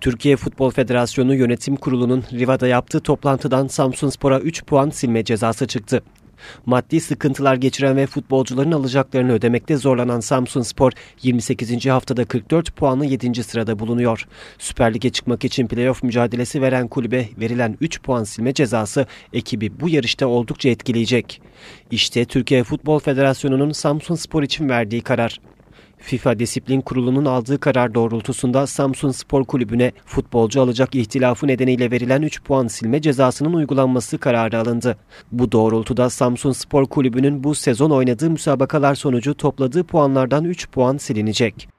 Türkiye Futbol Federasyonu Yönetim Kurulu'nun Riva'da yaptığı toplantıdan Samsun Spor'a 3 puan silme cezası çıktı. Maddi sıkıntılar geçiren ve futbolcuların alacaklarını ödemekte zorlanan Samsun Spor 28. haftada 44 puanı 7. sırada bulunuyor. Süper Lig'e çıkmak için playoff mücadelesi veren kulübe verilen 3 puan silme cezası ekibi bu yarışta oldukça etkileyecek. İşte Türkiye Futbol Federasyonu'nun Samsun Spor için verdiği karar. FIFA Disiplin Kurulu'nun aldığı karar doğrultusunda Samsun Spor Kulübü'ne futbolcu alacak ihtilafı nedeniyle verilen 3 puan silme cezasının uygulanması kararı alındı. Bu doğrultuda Samsun Spor Kulübü'nün bu sezon oynadığı müsabakalar sonucu topladığı puanlardan 3 puan silinecek.